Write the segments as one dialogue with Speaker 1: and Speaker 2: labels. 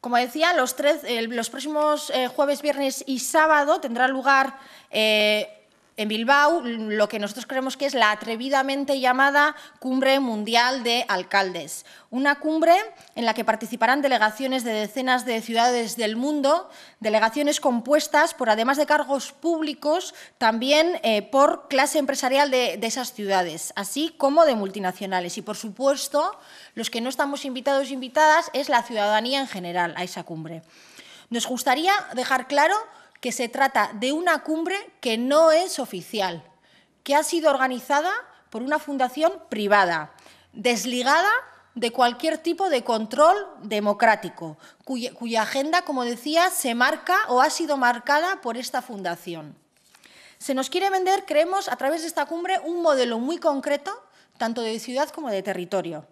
Speaker 1: Como decía, los, tres, los próximos eh, jueves, viernes y sábado tendrá lugar eh, en Bilbao lo que nosotros creemos que es la atrevidamente llamada Cumbre Mundial de Alcaldes, una cumbre en la que participarán delegaciones de decenas de ciudades del mundo, delegaciones compuestas por, además de cargos públicos, también eh, por clase empresarial de, esas ciudades, así como de multinacionales. Y, por supuesto, los que no estamos invitados e invitadas es la ciudadanía en general a esa cumbre. Nos gustaría dejar claro que se trata de una cumbre que no es oficial, que ha sido organizada por una fundación privada, desligada de cualquier tipo de control democrático, cuya, agenda, como decía, se marca o ha sido marcada por esta fundación. Se nos quiere vender, creemos, a través de esta cumbre un modelo muy concreto, tanto de ciudad como de territorio.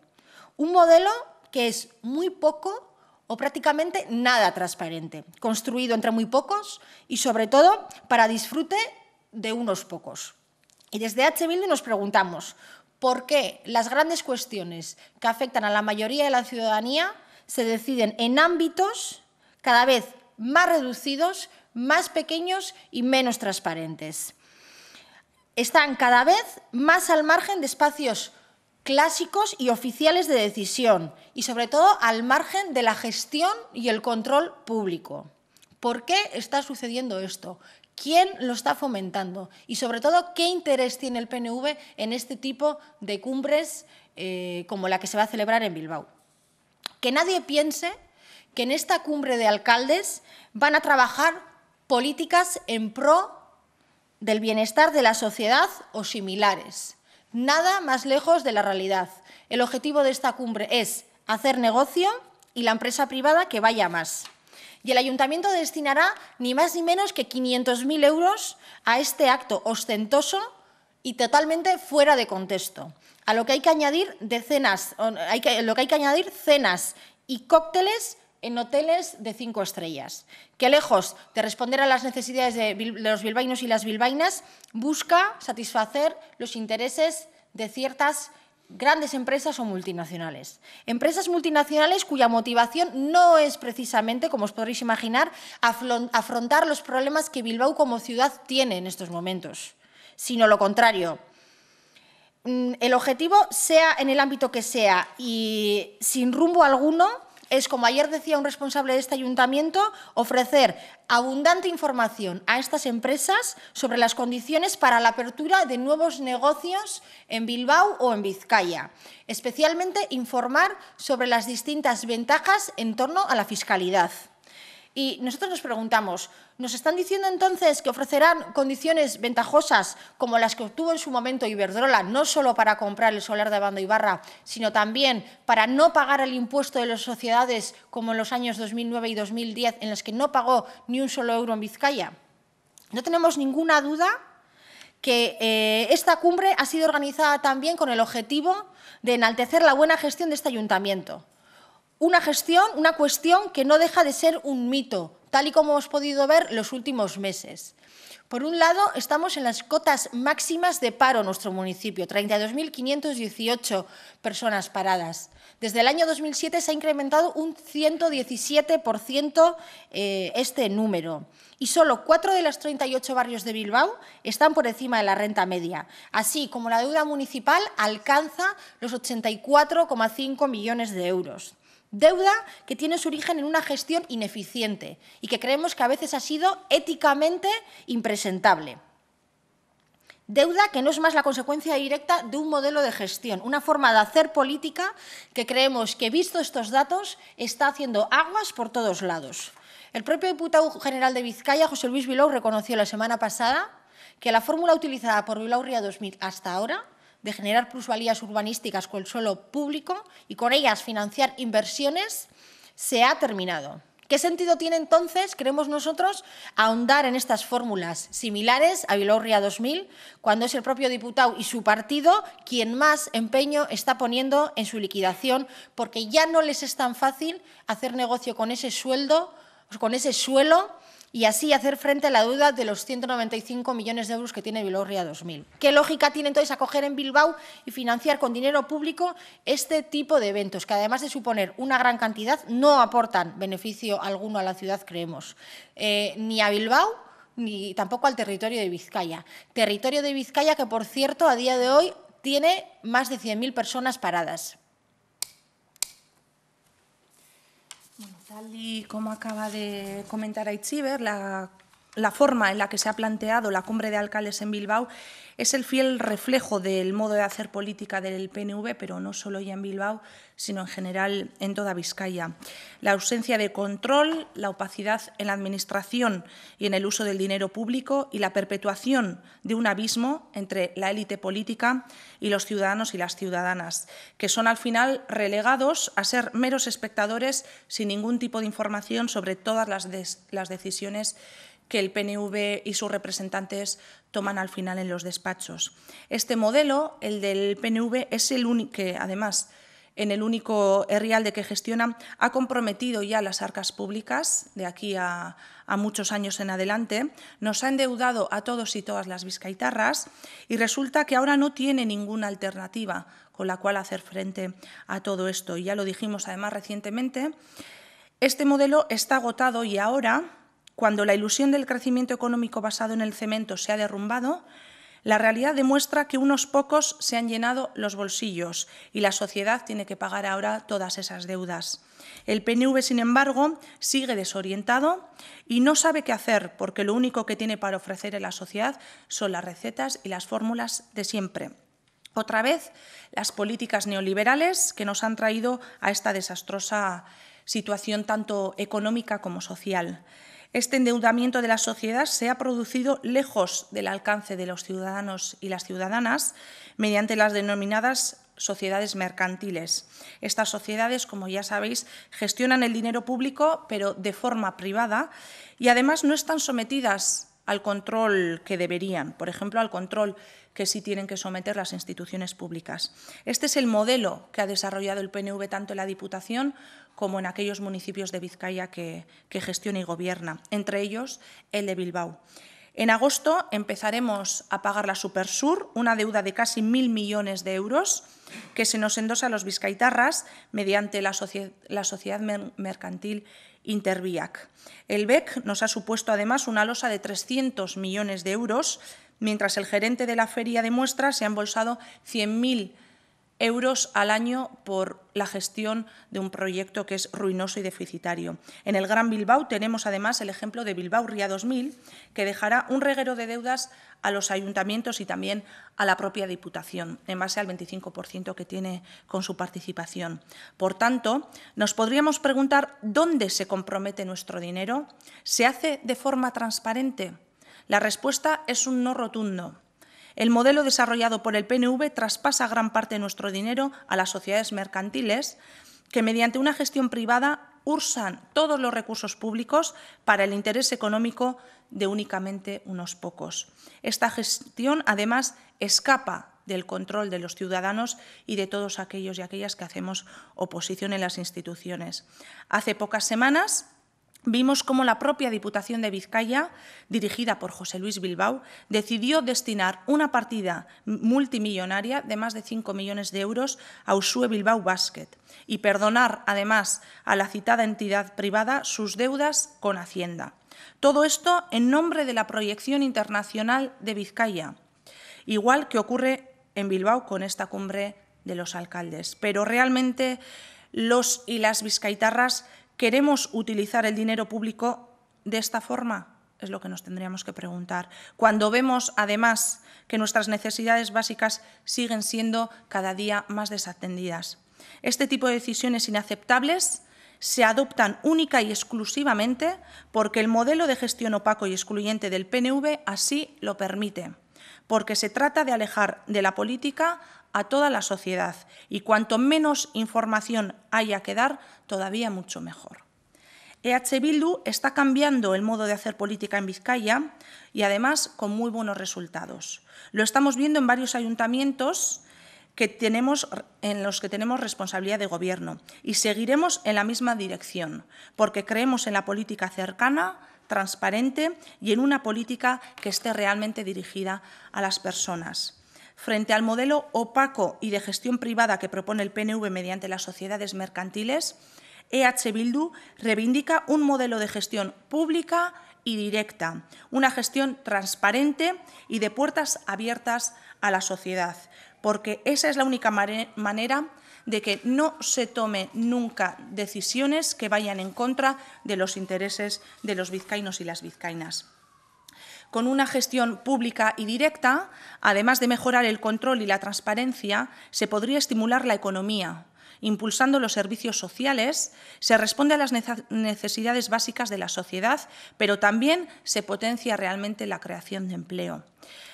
Speaker 1: Un modelo que es muy poco o prácticamente nada transparente, construido entre muy pocos y sobre todo para disfrute de unos pocos. Y desde H. Bildu nos preguntamos por qué las grandes cuestiones que afectan a la mayoría de la ciudadanía se deciden en ámbitos cada vez más reducidos, más pequeños y menos transparentes. Están cada vez más al margen de espacios clásicos y oficiales de decisión y sobre todo al margen de la gestión y el control público. ¿Por qué está sucediendo esto? ¿Quién lo está fomentando? Y sobre todo, ¿qué interés tiene el PNV en este tipo de cumbres eh, como la que se va a celebrar en Bilbao? Que nadie piense que en esta cumbre de alcaldes van a trabajar políticas en pro del bienestar de la sociedad o similares Nada más lejos de la realidad. El objetivo de esta cumbre es hacer negocio y la empresa privada que vaya más. Y el ayuntamiento destinará ni más ni menos que 500.000 euros a este acto ostentoso y totalmente fuera de contexto. A lo que hay que añadir decenas, lo que hay que añadir cenas y cócteles en hoteles de cinco estrellas, que lejos de responder a las necesidades de, los bilbaínos y las bilbaínas, busca satisfacer los intereses de ciertas grandes empresas o multinacionales. Empresas multinacionales cuya motivación no es precisamente, como os podréis imaginar, afrontar los problemas que Bilbao como ciudad tiene en estos momentos, sino lo contrario. Mm, el objetivo, sea en el ámbito que sea y sin rumbo alguno, es, como ayer decía un responsable de este ayuntamiento, ofrecer abundante información a estas empresas sobre las condiciones para la apertura de nuevos negocios en Bilbao o en Vizcaya. Especialmente informar sobre las distintas ventajas en torno a la fiscalidad. Y nosotros nos preguntamos, ¿nos están diciendo entonces que ofrecerán condiciones ventajosas como las que obtuvo en su momento Iberdrola, no solo para comprar el solar de Bando Ibarra, sino también para no pagar el impuesto de las sociedades como en los años 2009 y 2010, en los que no pagó ni un solo euro en Vizcaya? No tenemos ninguna duda que eh, esta cumbre ha sido organizada también con el objetivo de enaltecer la buena gestión de este ayuntamiento una gestión, una cuestión que no deja de ser un mito, tal y como hemos podido ver los últimos meses. Por un lado, estamos en las cotas máximas de paro en nuestro municipio, 32.518 personas paradas. Desde el año 2007 se ha incrementado un 117% eh, este número y solo cuatro de los 38 barrios de Bilbao están por encima de la renta media, así como la deuda municipal alcanza los 84,5 millones de euros. Deuda que tiene su origen en una gestión ineficiente y que creemos que a veces ha sido éticamente impresentable. Deuda que no es más la consecuencia directa de un modelo de gestión, una forma de hacer política que creemos que, visto estos datos, está haciendo aguas por todos lados. El propio diputado general de Vizcaya, José Luis Bilbao, reconoció la semana pasada que la fórmula utilizada por Bilbao Ría 2000 hasta ahora de generar plusvalías urbanísticas con el suelo público y con ellas financiar inversiones, se ha terminado. ¿Qué sentido tiene entonces, creemos nosotros, ahondar en estas fórmulas similares a Vilorria 2000, cuando es el propio diputado y su partido quien más empeño está poniendo en su liquidación, porque ya no les es tan fácil hacer negocio con ese sueldo, con ese suelo y así hacer frente a la duda de los 195 millones de euros que tiene Bilorria 2000. ¿Qué lógica tiene entonces acoger en Bilbao y financiar con dinero público este tipo de eventos, que además de suponer una gran cantidad, no aportan beneficio alguno a la ciudad, creemos, eh, ni a Bilbao ni tampoco al territorio de Vizcaya. Territorio de Vizcaya que, por cierto, a día de hoy tiene más de 100.000 personas paradas.
Speaker 2: Y como acaba de comentar Aichiver, la la forma en la que se ha planteado la cumbre de alcaldes en Bilbao es el fiel reflejo del modo de hacer política del PNV, pero no solo ya en Bilbao, sino en general en toda Vizcaya. La ausencia de control, la opacidad en la administración y en el uso del dinero público y la perpetuación de un abismo entre la élite política y los ciudadanos y las ciudadanas, que son al final relegados a ser meros espectadores sin ningún tipo de información sobre todas las, las decisiones que el PNV y sus representantes toman al final en los despachos. Este modelo, el del PNV, es el único que, además, en el único de que gestiona, ha comprometido ya las arcas públicas de aquí a, muchos años en adelante, nos ha endeudado a todos y todas las vizcaitarras y resulta que ahora no tiene ninguna alternativa con la cual hacer frente a todo esto. Y ya lo dijimos además recientemente, este modelo está agotado y ahora cuando la ilusión del crecimiento económico basado en el cemento se ha derrumbado, la realidad demuestra que unos pocos se han llenado los bolsillos y la sociedad tiene que pagar ahora todas esas deudas. El PNV, sin embargo, sigue desorientado y no sabe qué hacer porque lo único que tiene para ofrecer a la sociedad son las recetas y las fórmulas de siempre. Otra vez, las políticas neoliberales que nos han traído a esta desastrosa situación tanto económica como social este endeudamiento de la sociedad se ha producido lejos del alcance de los ciudadanos y las ciudadanas mediante las denominadas sociedades mercantiles. Estas sociedades, como ya sabéis, gestionan el dinero público, pero de forma privada, y además no están sometidas al control que deberían, por ejemplo, al control que sí tienen que someter las instituciones públicas. Este es el modelo que ha desarrollado el PNV tanto en la Diputación como en aquellos municipios de Vizcaya que, gestiona y gobierna, entre ellos el de Bilbao. En agosto empezaremos a pagar la Supersur, una deuda de casi mil millones de euros que se nos endosa a los vizcaitarras mediante la, sociedad mercantil Interviac. El BEC nos ha supuesto además una losa de 300 millones de euros, mientras el gerente de la feria de muestras se ha embolsado 100.000 euros al año por la gestión de un proyecto que es ruinoso y deficitario. En el Gran Bilbao tenemos además el ejemplo de Bilbao Ría 2000, que dejará un reguero de deudas a los ayuntamientos y también a la propia Diputación, en base al 25% que tiene con su participación. Por tanto, nos podríamos preguntar dónde se compromete nuestro dinero. ¿Se hace de forma transparente? La respuesta es un no rotundo. El modelo desarrollado por el PNV traspasa gran parte de nuestro dinero a las sociedades mercantiles que mediante una gestión privada usan todos los recursos públicos para el interés económico de únicamente unos pocos. Esta gestión, además, escapa del control de los ciudadanos y de todos aquellos y aquellas que hacemos oposición en las instituciones. Hace pocas semanas, vimos cómo la propia Diputación de Vizcaya, dirigida por José Luis Bilbao, decidió destinar una partida multimillonaria de más de 5 millones de euros a Usue Bilbao Basket y perdonar, además, a la citada entidad privada sus deudas con Hacienda. Todo esto en nombre de la proyección internacional de Vizcaya, igual que ocurre en Bilbao con esta cumbre de los alcaldes. Pero realmente los y las vizcaitarras ¿Queremos utilizar el dinero público de esta forma? Es lo que nos tendríamos que preguntar. Cuando vemos, además, que nuestras necesidades básicas siguen siendo cada día más desatendidas. Este tipo de decisiones inaceptables se adoptan única y exclusivamente porque el modelo de gestión opaco y excluyente del PNV así lo permite, porque se trata de alejar de la política a toda la sociedad y cuanto menos información haya que dar, todavía mucho mejor. EH Bildu está cambiando el modo de hacer política en Vizcaya y además con muy buenos resultados. Lo estamos viendo en varios ayuntamientos que tenemos, en los que tenemos responsabilidad de gobierno y seguiremos en la misma dirección, porque creemos en la política cercana, transparente y en una política que esté realmente dirigida a las personas. Frente al modelo opaco y de gestión privada que propone el PNV mediante las sociedades mercantiles, EH Bildu reivindica un modelo de gestión pública y directa, una gestión transparente y de puertas abiertas a la sociedad, porque esa es la única manera de que no se tome nunca decisiones que vayan en contra de los intereses de los vizcainos y las vizcainas con una gestión pública y directa, además de mejorar el control y la transparencia, se podría estimular la economía. Impulsando los servicios sociales, se responde a las necesidades básicas de la sociedad, pero también se potencia realmente la creación de empleo.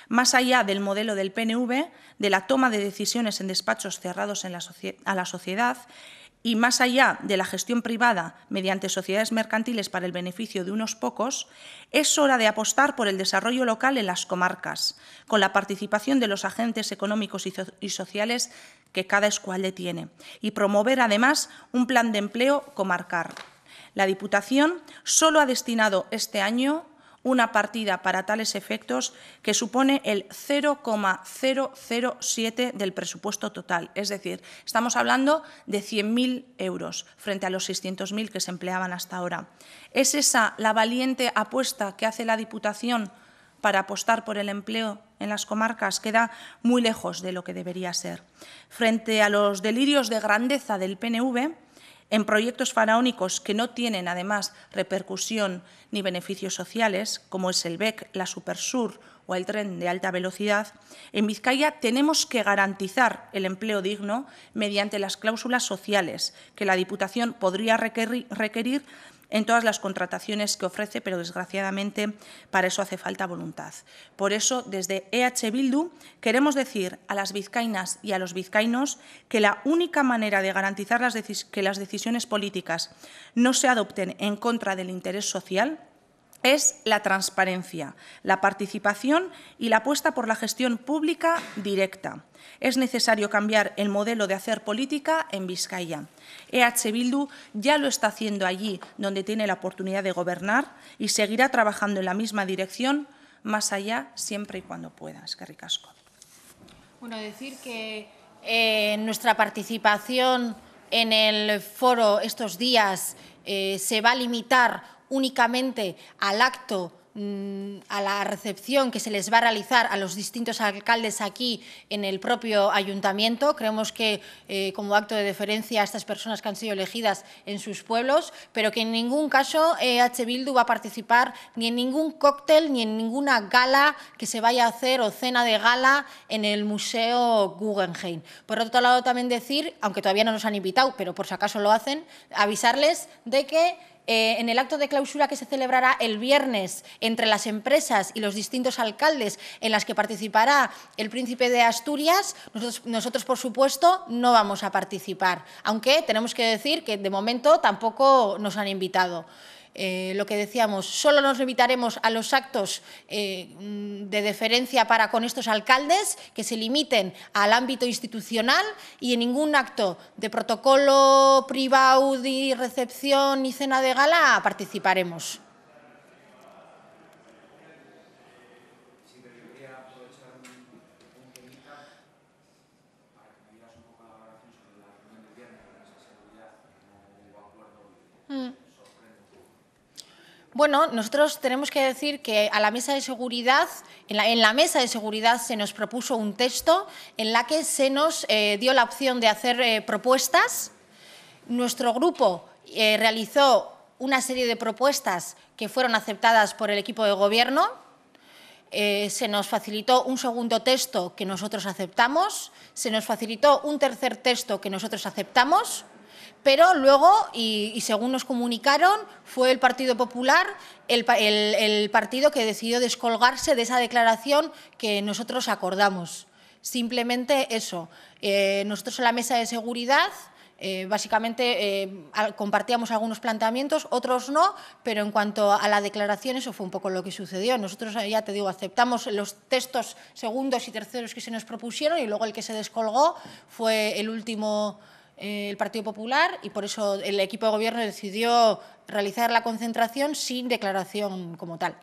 Speaker 2: Más allá del modelo del PNV, de la toma de decisiones en despachos cerrados a la sociedad, y más allá de la gestión privada mediante sociedades mercantiles para el beneficio de unos pocos, es hora de apostar por el desarrollo local en las comarcas, con la participación de los agentes económicos y, sociales que cada escuadre tiene, y promover además un plan de empleo comarcar. La Diputación solo ha destinado este año una partida para tales efectos que supone el 0,007 del presupuesto total. Es decir, estamos hablando de 100.000 euros frente a los 600.000 que se empleaban hasta ahora. ¿Es esa la valiente apuesta que hace la Diputación para apostar por el empleo en las comarcas queda muy lejos de lo que debería ser. Frente a los delirios de grandeza del PNV, en proyectos faraónicos que no tienen además repercusión ni beneficios sociales, como es el BEC, la Supersur o el tren de alta velocidad, en Vizcaya tenemos que garantizar el empleo digno mediante las cláusulas sociales que la Diputación podría requerir, requerir en todas las contrataciones que ofrece, pero desgraciadamente para eso hace falta voluntad. Por eso, desde EH Bildu queremos decir a las vizcainas y a los vizcainos que la única manera de garantizar que las decisiones políticas no se adopten en contra del interés social es la transparencia, la participación y la apuesta por la gestión pública directa. Es necesario cambiar el modelo de hacer política en Vizcaya. EH Bildu ya lo está haciendo allí donde tiene la oportunidad de gobernar y seguirá trabajando en la misma dirección más allá siempre y cuando pueda. Es que
Speaker 1: Bueno, decir que eh, nuestra participación en el foro estos días eh, se va a limitar únicamente al acto mm, a la recepción que se les va a realizar a los distintos alcaldes aquí en el propio ayuntamiento. Creemos que eh, como acto de deferencia a estas personas que han sido elegidas en sus pueblos, pero que en ningún caso eh, H. Bildu va a participar ni en ningún cóctel ni en ninguna gala que se vaya a hacer o cena de gala en el Museo Guggenheim. Por otro lado, también decir, aunque todavía no nos han invitado, pero por si acaso lo hacen, avisarles de que eh, en el acto de clausura que se celebrará el viernes entre las empresas y los distintos alcaldes en las que participará el príncipe de Asturias, nosotros por supuesto no vamos a participar, aunque tenemos que decir que de momento tampoco nos han invitado. Eh, lo que decíamos, solo nos limitaremos a los actos eh, de deferencia para con estos alcaldes, que se limiten al ámbito institucional y en ningún acto de protocolo privado, de recepción ni cena de gala participaremos. Bueno, nosotros tenemos que decir que a la mesa de seguridad, en la, mesa de seguridad se nos propuso un texto en la que se nos eh, dio la opción de hacer eh, propuestas. Nuestro grupo eh, realizó una serie de propuestas que fueron aceptadas por el equipo de gobierno. se nos facilitó un segundo texto que nosotros aceptamos, se nos facilitó un tercer texto que nosotros aceptamos pero luego, y, según nos comunicaron, fue el Partido Popular el, partido que decidió descolgarse de esa declaración que nosotros acordamos. Simplemente eso. Eh, nosotros en la mesa de seguridad eh, básicamente eh, compartíamos algunos planteamientos, otros no, pero en cuanto a la declaración eso fue un poco lo que sucedió. Nosotros, ya te digo, aceptamos los textos segundos y terceros que se nos propusieron y luego el que se descolgó fue el último el Partido Popular y por eso el equipo de gobierno decidió realizar la concentración sin declaración como tal.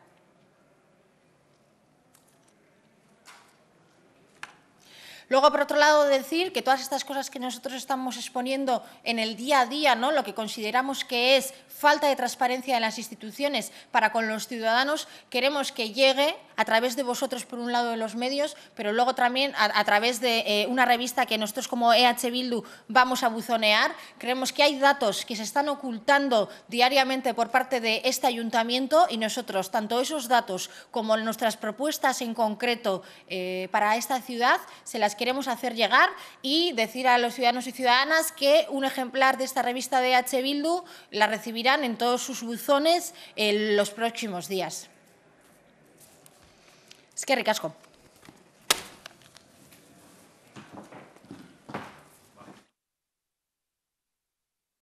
Speaker 1: Luego, por otro lado, decir que todas estas cosas que nosotros estamos exponiendo en el día a día, ¿no? lo que consideramos que es falta de transparencia en las instituciones para con los ciudadanos, queremos que llegue a través de vosotros, por un lado, de los medios, pero luego también a, través de eh, una revista que nosotros como EH Bildu vamos a buzonear. Creemos que hay datos que se están ocultando diariamente por parte de este ayuntamiento y nosotros, tanto esos datos como nuestras propuestas en concreto eh, para esta ciudad, se las queremos hacer llegar y decir a los ciudadanos y ciudadanas que un ejemplar de esta revista de H. Bildu la recibirán en todos sus buzones en los próximos días. Es que ricasco.